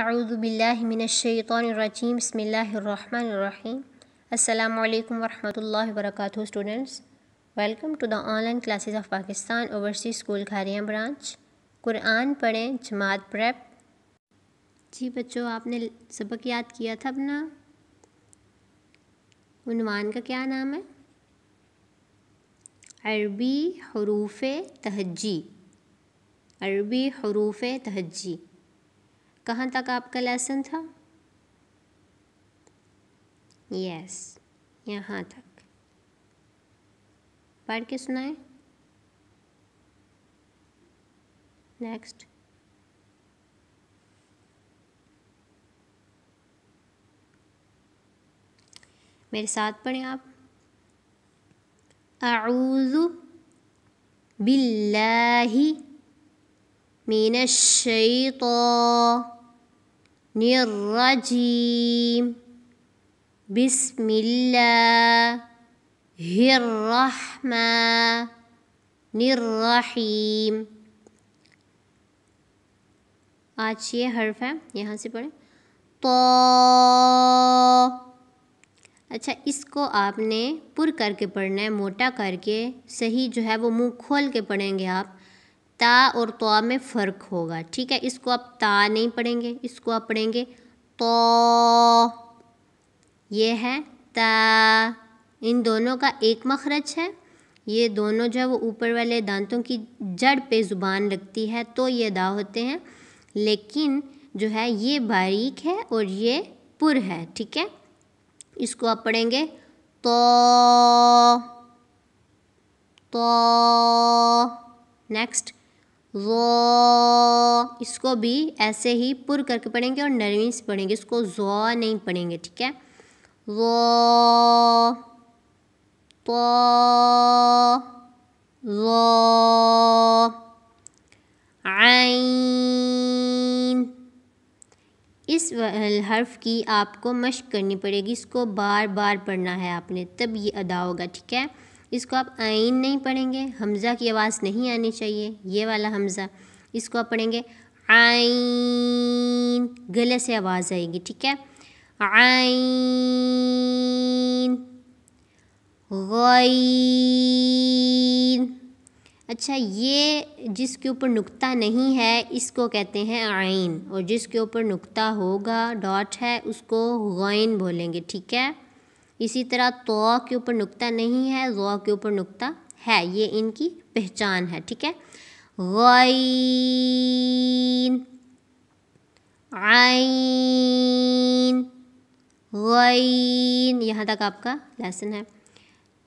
अज़बिल्लिमिनशैतरजीम बसमीम अल्लाम वरहमल वर्क students welcome to the online classes of Pakistan overseas school Kharian branch कुरान पढ़ें जमात प्रेप जी बच्चों आपने सबक याद किया था अपना उनवान का क्या नाम है अरबी हरूफ तहजी अरबी हरूफ तहजी कहाँ तक आपका लेसन था यस यहाँ तक पढ़ के सुनाए नेक्स्ट मेरे साथ पढ़ें आप अऊज़ु बिल्लाही मीन शैता الرجيم بسم الله الرحمن الرحيم आज ये हर्फ है यहाँ से पढ़े तो अच्छा इसको आपने पुर करके पढ़ना है मोटा करके सही जो है वो मुंह खोल के पढ़ेंगे आप ता और तो में फ़र्क होगा ठीक है इसको आप ता नहीं पढ़ेंगे इसको आप पढ़ेंगे तो ये है ता इन दोनों का एक मखरज है ये दोनों जो है वो ऊपर वाले दांतों की जड़ पे ज़ुबान लगती है तो ये दा होते हैं लेकिन जो है ये बारीक है और ये पुर है ठीक है इसको आप पढ़ेंगे तो तो नेक्स्ट वो इसको भी ऐसे ही पुर करके पढ़ेंगे और नरमी से पढ़ेंगे इसको जो नहीं पढ़ेंगे ठीक है वो तो वो आइन इस हर्फ की आपको मश्क करनी पड़ेगी इसको बार बार पढ़ना है आपने तब ये अदा होगा ठीक है इसको आप आइन नहीं पढ़ेंगे हमज़ा की आवाज़ नहीं आनी चाहिए ये वाला हमज़ा इसको आप पढ़ेंगे आइन गले से आवाज़ आएगी ठीक है आइन गईन अच्छा ये जिसके ऊपर नुक्ता नहीं है इसको कहते हैं आइन और जिसके ऊपर नुक्ता होगा डॉट है उसको गैन बोलेंगे ठीक है इसी तरह तो के ऊपर नुकता नहीं है ज़ो के ऊपर नुकता है ये इनकी पहचान है ठीक है गईन आईन गईन यहाँ तक आपका लेसन है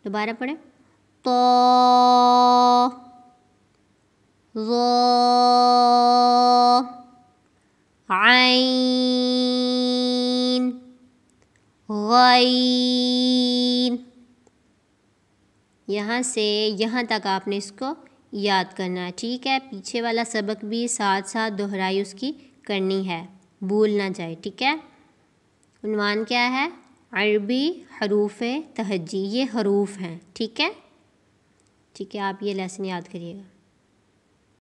दोबारा पढ़े तो रो गईन यहाँ से यहाँ तक आपने इसको याद करना है ठीक है पीछे वाला सबक भी साथ साथ दोहराई उसकी करनी है भूल ना जाए ठीक है उनवान क्या है अरबी हरूफ तहजी ये हरूफ हैं ठीक है ठीक है आप ये लेसन याद करिएगा